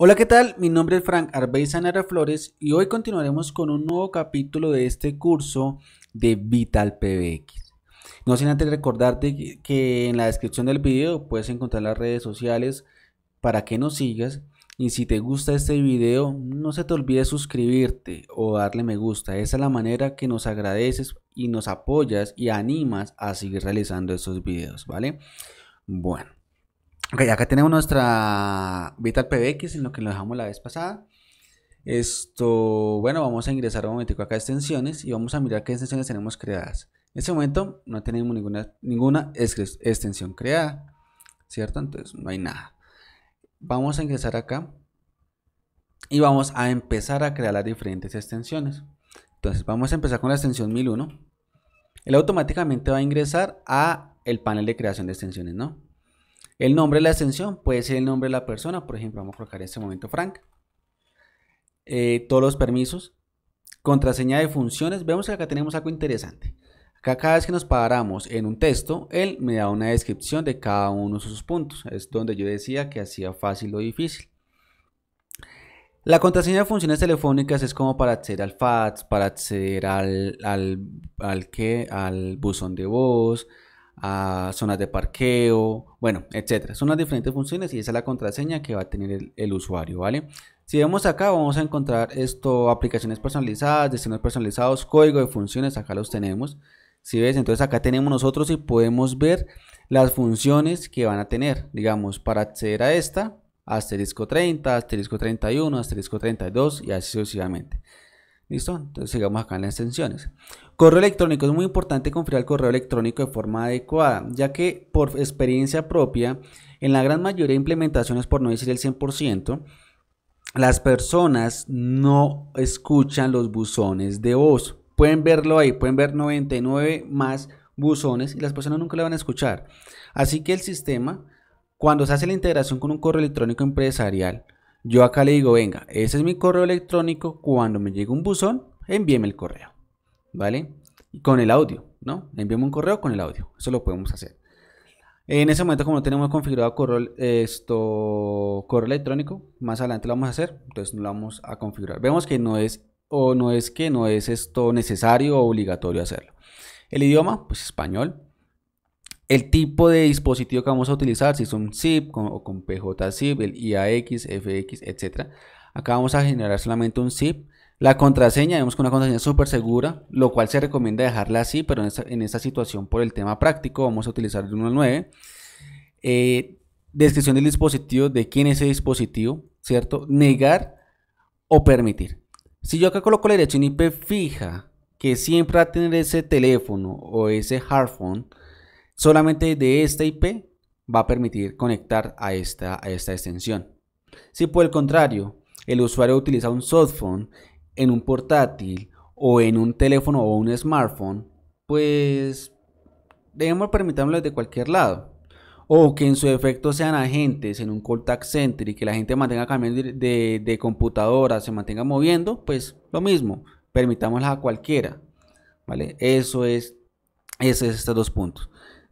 Hola, ¿qué tal? Mi nombre es Frank Arbeiza Flores y hoy continuaremos con un nuevo capítulo de este curso de Vital PBX. No sin antes recordarte que en la descripción del video puedes encontrar las redes sociales para que nos sigas y si te gusta este video no se te olvide suscribirte o darle me gusta. Esa es la manera que nos agradeces y nos apoyas y animas a seguir realizando estos videos, ¿vale? Bueno. Ok, acá tenemos nuestra Vital en lo que lo dejamos la vez pasada. Esto, bueno, vamos a ingresar un momentico acá a extensiones y vamos a mirar qué extensiones tenemos creadas. En este momento no tenemos ninguna, ninguna extensión creada, ¿cierto? Entonces no hay nada. Vamos a ingresar acá y vamos a empezar a crear las diferentes extensiones. Entonces vamos a empezar con la extensión 1001. Él automáticamente va a ingresar a el panel de creación de extensiones, ¿no? El nombre de la extensión puede ser el nombre de la persona, por ejemplo, vamos a colocar en este momento Frank. Eh, todos los permisos, contraseña de funciones, vemos que acá tenemos algo interesante. Acá cada vez que nos paramos en un texto, él me da una descripción de cada uno de sus puntos. Es donde yo decía que hacía fácil o difícil. La contraseña de funciones telefónicas es como para acceder al FATS, para acceder al, al, al, al buzón de voz, zonas de parqueo, bueno, etcétera. Son las diferentes funciones y esa es la contraseña que va a tener el, usuario, ¿vale? Si vemos acá vamos a encontrar esto, aplicaciones personalizadas, destinos personalizados, código de funciones, acá los tenemos. Si ves, entonces acá tenemos nosotros y podemos ver las funciones que van a tener, digamos, para acceder a esta, asterisco 30, asterisco 31, asterisco 32 y así sucesivamente. ¿Listo? Entonces sigamos acá en las extensiones. Correo electrónico. Es muy importante confiar el correo electrónico de forma adecuada, ya que por experiencia propia, en la gran mayoría de implementaciones, por no decir el 100%, las personas no escuchan los buzones de voz. Pueden verlo ahí, pueden ver 99 más buzones y las personas nunca le van a escuchar. Así que el sistema, cuando se hace la integración con un correo electrónico empresarial, yo acá le digo, venga, ese es mi correo electrónico, cuando me llegue un buzón, envíeme el correo, ¿vale? Y con el audio, ¿no? Envíeme un correo con el audio, eso lo podemos hacer. En ese momento, como tenemos configurado correo, esto, correo electrónico, más adelante lo vamos a hacer, entonces lo vamos a configurar. Vemos que no es, o no es que no es esto necesario o obligatorio hacerlo. El idioma, pues español, el tipo de dispositivo que vamos a utilizar, si un zip o con PJ-ZIP, el IAX, FX, etc. Acá vamos a generar solamente un zip. La contraseña, vemos que una contraseña súper segura, lo cual se recomienda dejarla así, pero en esta, situación por el tema práctico vamos a utilizar el 1 al 9. Eh, descripción del dispositivo, de quién es ese dispositivo, ¿cierto? Negar o permitir. Si yo acá coloco la dirección IP fija, que siempre va a tener ese teléfono o ese hardphone, solamente de esta IP va a permitir conectar a esta, a esta extensión. Si por el contrario el usuario utiliza un softphone en un portátil o en un teléfono o un smartphone, pues debemos permitirlo desde cualquier lado. O que en su efecto sean agentes en un contact center y que la gente mantenga cambiando de, computadora, se mantenga moviendo, pues lo mismo, permitámoslas a cualquiera. ¿Vale? Eso es, es estos dos puntos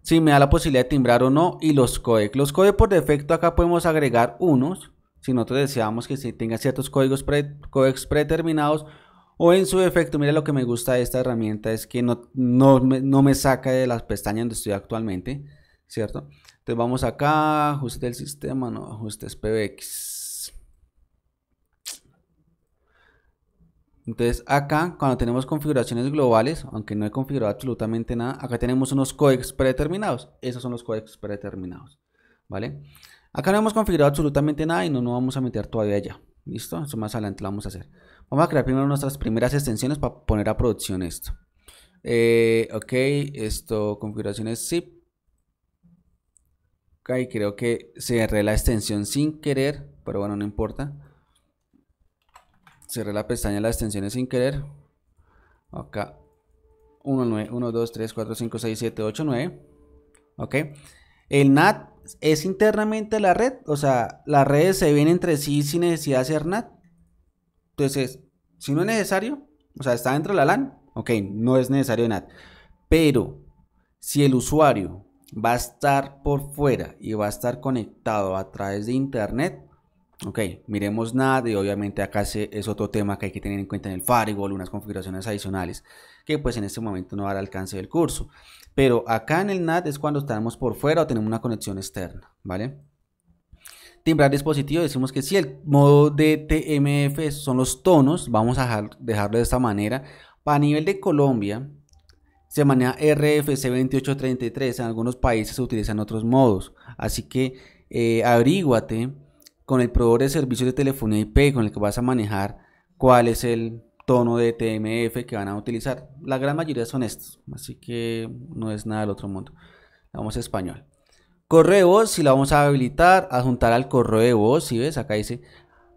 si me da la posibilidad de timbrar o no y los codecs, Los codecs por defecto acá podemos agregar unos, si nosotros deseamos que tenga ciertos códigos pre, predeterminados o en su defecto, mira lo que me gusta de esta herramienta es que no, no, me saca de las pestañas donde estoy actualmente, ¿cierto? Entonces vamos acá, ajuste del sistema, no, ajustes PBX. Entonces acá cuando tenemos configuraciones globales, aunque no he configurado absolutamente nada, acá tenemos unos codecs predeterminados. Esos son los codecs predeterminados, ¿vale? Acá no hemos configurado absolutamente nada y no nos vamos a meter todavía allá. ¿Listo? Eso más adelante lo vamos a hacer. Vamos a crear primero nuestras primeras extensiones para poner a producción esto. Eh, ok, esto, configuraciones zip. Ok, creo que cerré la extensión sin querer, pero bueno, no importa cerré la pestaña de las extensiones sin querer. Acá 1, 1, 2, 3, 4, 5, 6, 7, 8, 9. ¿Ok? El NAT es internamente la red. O sea, las redes se ven entre sí sin necesidad de hacer NAT. Entonces, si no es necesario, o sea, está dentro de la LAN. Ok, no es necesario NAT. Pero si el usuario va a estar por fuera y va a estar conectado a través de Internet, Ok, miremos NAT y obviamente acá es otro tema que hay que tener en cuenta en el Firewall, unas configuraciones adicionales que pues en este momento no va al alcance del curso. Pero acá en el NAT es cuando estamos por fuera o tenemos una conexión externa, ¿vale? Timbrar dispositivo, decimos que si el modo de TMF son los tonos, vamos a dejarlo de esta manera. Para nivel de Colombia, se maneja RFC 2833, en algunos países se utilizan otros modos, así que eh, con el proveedor de servicios de telefonía IP con el que vas a manejar cuál es el tono de TMF que van a utilizar. La gran mayoría son estos, así que no es nada del otro mundo. Vamos a español. Correo de voz, si la vamos a habilitar, adjuntar al correo de voz, si ves, acá dice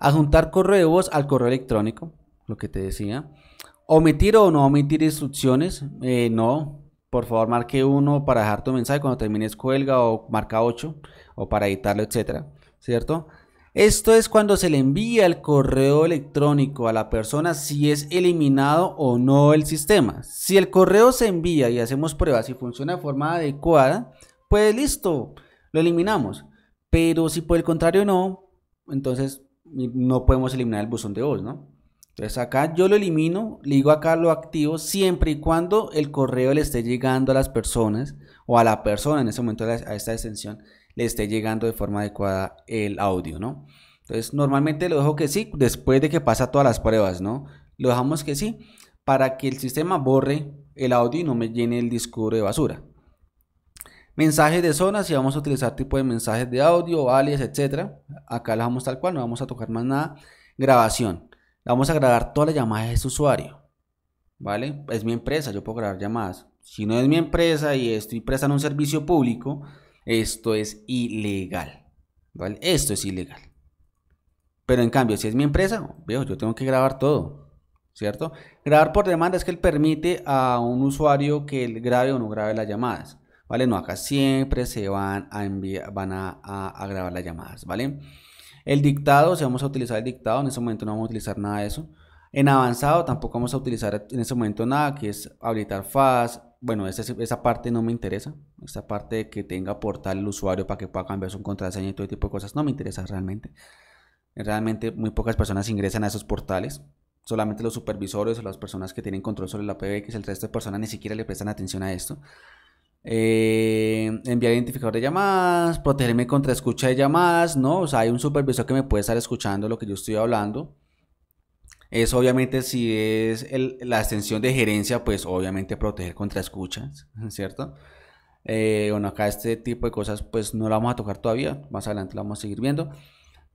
adjuntar correo de voz al correo electrónico, lo que te decía. Omitir o no omitir instrucciones, eh, no. Por favor, marque uno para dejar tu mensaje cuando termines cuelga o marca 8 o para editarlo, etcétera, ¿cierto? Esto es cuando se le envía el correo electrónico a la persona si es eliminado o no el sistema. Si el correo se envía y hacemos pruebas y funciona de forma adecuada, pues listo, lo eliminamos. Pero si por el contrario no, entonces no podemos eliminar el buzón de voz, ¿no? Entonces acá yo lo elimino, le digo acá lo activo siempre y cuando el correo le esté llegando a las personas o a la persona en ese momento a esta extensión le esté llegando de forma adecuada el audio, ¿no? Entonces, normalmente lo dejo que sí, después de que pasa todas las pruebas, ¿no? Lo dejamos que sí, para que el sistema borre el audio y no me llene el disco de basura. Mensajes de zona, si vamos a utilizar tipo de mensajes de audio, alias, etcétera. Acá lo dejamos tal cual, no vamos a tocar más nada. Grabación. Vamos a grabar todas las llamadas de este usuario. ¿Vale? Es mi empresa, yo puedo grabar llamadas. Si no es mi empresa y estoy prestando un servicio público, esto es ilegal. ¿Vale? Esto es ilegal. Pero en cambio, si es mi empresa, veo, yo tengo que grabar todo, ¿cierto? Grabar por demanda es que él permite a un usuario que él grabe o no grabe las llamadas, ¿vale? No, acá siempre se van a, enviar, van a, grabar las llamadas, ¿vale? El dictado, si vamos a utilizar el dictado, en ese momento no vamos a utilizar nada de eso. En avanzado tampoco vamos a utilizar en ese momento nada, que es habilitar FAS, bueno, esa, parte no me interesa. Esta parte de que tenga portal el usuario para que pueda cambiar su contraseña y todo tipo de cosas, no me interesa realmente. Realmente muy pocas personas ingresan a esos portales. Solamente los supervisores o las personas que tienen control sobre la PBX, el resto de personas ni siquiera le prestan atención a esto. Eh, enviar identificador de llamadas, protegerme contra escucha de llamadas, ¿no? O sea, hay un supervisor que me puede estar escuchando lo que yo estoy hablando es obviamente si es la extensión de gerencia, pues obviamente proteger contra escuchas, ¿cierto? Eh, bueno, acá este tipo de cosas pues no la vamos a tocar todavía, más adelante la vamos a seguir viendo.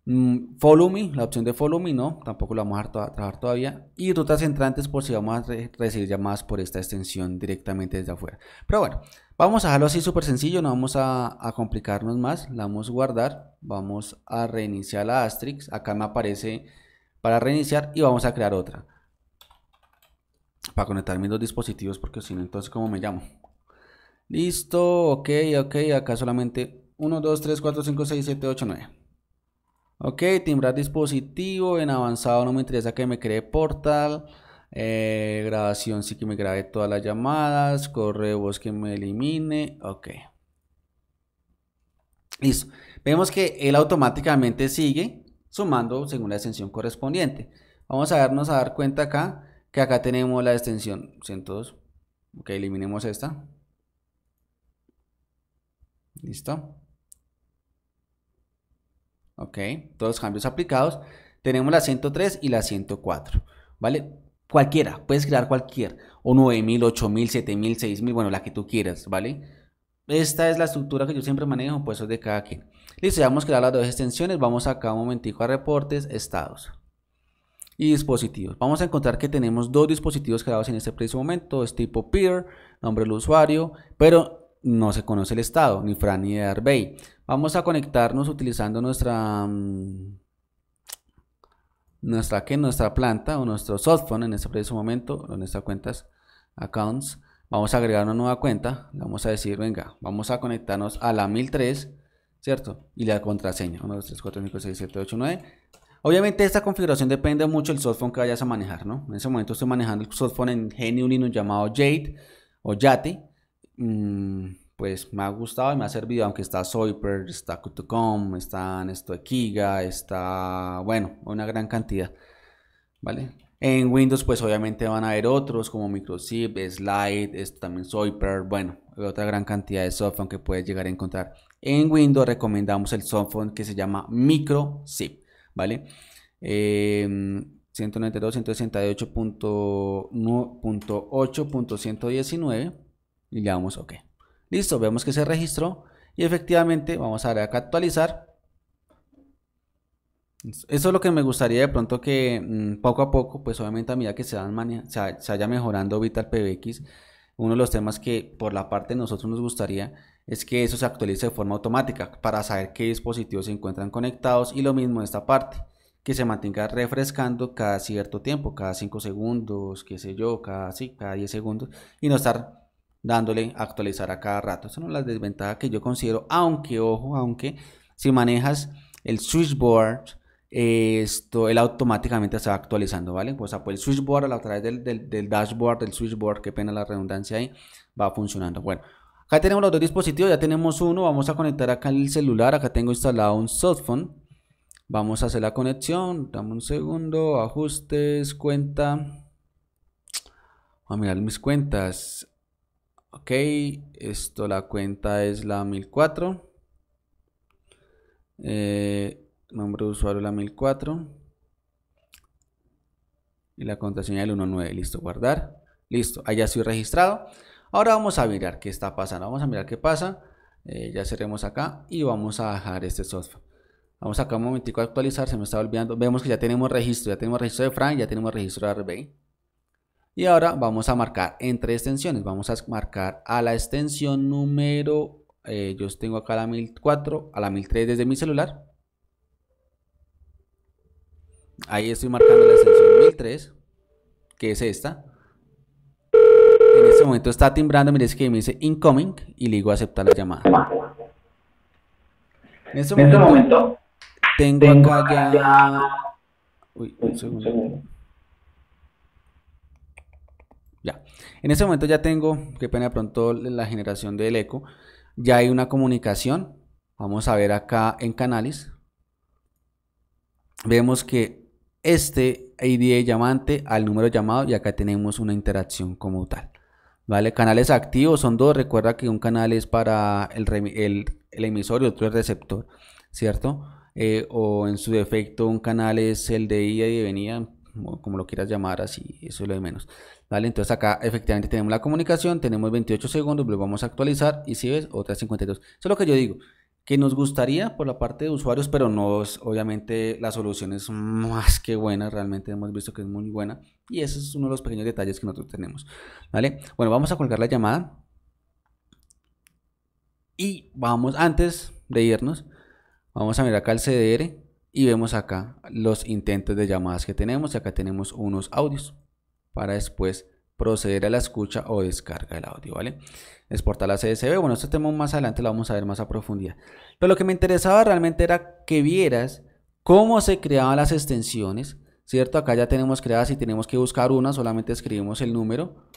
Mm, follow me, la opción de follow me, no, tampoco la vamos a trabajar todavía. Y rutas entrantes por si vamos a recibir llamadas por esta extensión directamente desde afuera. Pero bueno, vamos a dejarlo así súper sencillo, no vamos a, complicarnos más. La vamos a guardar, vamos a reiniciar la Asterix Acá me aparece para reiniciar y vamos a crear otra para conectar mis dos dispositivos porque si no entonces como me llamo listo ok ok acá solamente 1 2 3 4 5 6 7 8 9 ok timbrar dispositivo en avanzado no me interesa que me cree portal eh, grabación sí que me grabe todas las llamadas correo voz que me elimine ok listo vemos que él automáticamente sigue sumando según la extensión correspondiente. Vamos a darnos a dar cuenta acá que acá tenemos la extensión 102. Ok, eliminemos esta. Listo. Ok, todos los cambios aplicados. Tenemos la 103 y la 104. ¿Vale? Cualquiera, puedes crear cualquier. O 9000, 8000, 7000, 6000, bueno, la que tú quieras, ¿vale? Esta es la estructura que yo siempre manejo, pues es de cada quien. Listo, ya hemos creado las dos extensiones. Vamos acá un momentico a reportes, estados y dispositivos. Vamos a encontrar que tenemos dos dispositivos creados en este preciso momento. Es tipo peer, nombre del usuario, pero no se conoce el estado, ni Fran ni Arbey. Vamos a conectarnos utilizando nuestra... Mm, nuestra, nuestra planta o nuestro softphone en este preciso momento, en nuestras cuentas, accounts, vamos a agregar una nueva cuenta, vamos a decir, venga, vamos a conectarnos a la 1003 ¿cierto? Y la contraseña, 1, 2, 3, 4, 5, 6, 7, 8, 9. Obviamente esta configuración depende mucho del softphone que vayas a manejar, ¿no? En ese momento estoy manejando el softphone en GNU Linux llamado Jade o Yate. Mm, pues me ha gustado y me ha servido, aunque está Soiper, está Qt.com, está Nesto Kiga está, bueno, una gran cantidad, ¿vale? En Windows, pues obviamente van a haber otros como Microsoft, Slide, esto también Soyper, bueno, otra gran cantidad de software que puedes llegar a encontrar. En Windows recomendamos el software que se llama MicroSIP, ¿vale? 192.168.8.119 em, y le damos OK. Listo, vemos que se registró y efectivamente vamos a dar acá actualizar eso es lo que me gustaría de pronto que mm, poco a poco, pues obviamente a medida que se, dan se, se haya mejorando Vital PBX, uno de los temas que por la parte de nosotros nos gustaría es que eso se actualice de forma automática para saber qué dispositivos se encuentran conectados y lo mismo en esta parte, que se mantenga refrescando cada cierto tiempo, cada 5 segundos, qué sé yo, cada, sí, cada 10 segundos y no estar dándole actualizar a cada rato. Esa no es la desventaja que yo considero, aunque, ojo, aunque si manejas el switchboard eh, esto él automáticamente se va actualizando, ¿vale? Pues el switchboard a través del, dashboard, del switchboard, qué pena la redundancia ahí, va funcionando. Bueno, acá tenemos los dos dispositivos, ya tenemos uno, vamos a conectar acá el celular, acá tengo instalado un softphone. Vamos a hacer la conexión, dame un segundo, ajustes, cuenta. Vamos a mirar mis cuentas. Ok, esto la cuenta es la 1004. Eh, nombre de usuario la 1004 y la contraseña del 19. Listo, guardar. Listo, allá estoy registrado. Ahora vamos a mirar qué está pasando. Vamos a mirar qué pasa. Eh, ya cerremos acá y vamos a dejar este software. Vamos acá un momentico a actualizar, se me está olvidando. Vemos que ya tenemos registro, ya tenemos registro de Frank, ya tenemos registro de RBI. Y ahora vamos a marcar entre extensiones. Vamos a marcar a la extensión número, eh, yo tengo acá la 1004, a la 1003 desde mi celular. Ahí estoy marcando la extensión 1003, que es esta. En este momento está timbrando, mire que me dice incoming y le digo aceptar la llamada. En este, este momento, tengo, acá ya... Uy, un segundo. Ya. En este momento ya tengo, qué pena pronto la generación del eco, ya hay una comunicación. Vamos a ver acá en canales. Vemos que este ID e llamante al número llamado y acá tenemos una interacción como tal. ¿Vale? Canales activos son dos. Recuerda que un canal es para el, emisor y otro el receptor, ¿cierto? Eh, o en su defecto un canal es el de ida y de como lo quieras llamar así, eso es lo de menos. ¿Vale? Entonces acá efectivamente tenemos la comunicación, tenemos 28 segundos, lo vamos a actualizar y si ves, otra 52. Eso es lo que yo digo que nos gustaría por la parte de usuarios, pero no obviamente la solución es más que buena, realmente hemos visto que es muy buena y ese es uno de los pequeños detalles que nosotros tenemos, ¿vale? Bueno, vamos a colgar la llamada y vamos, antes de irnos, vamos a mirar acá el CDR y vemos acá los intentos de llamadas que tenemos y acá tenemos unos audios para después proceder a la escucha o descarga del audio, ¿vale? Exportar la CSV. Bueno, este tema más adelante lo vamos a ver más a profundidad. Pero lo que me interesaba realmente era que vieras cómo se creaban las extensiones, ¿cierto? Acá ya tenemos creadas y tenemos que buscar una, solamente escribimos el número,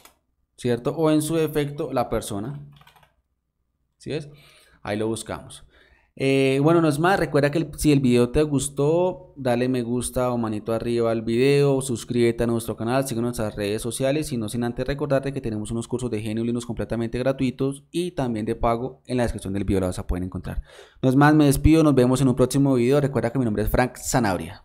¿cierto? O en su defecto, la persona. ¿Sí es? Ahí lo buscamos. Eh, bueno, no es más, recuerda que si el video te gustó, dale me gusta o manito arriba al video, suscríbete a nuestro canal, en nuestras redes sociales y no sin antes recordarte que tenemos unos cursos de Genio Linux completamente gratuitos y también de pago en la descripción del video la vas a poder encontrar. No es más, me despido, nos vemos en un próximo video, recuerda que mi nombre es Frank Sanabria.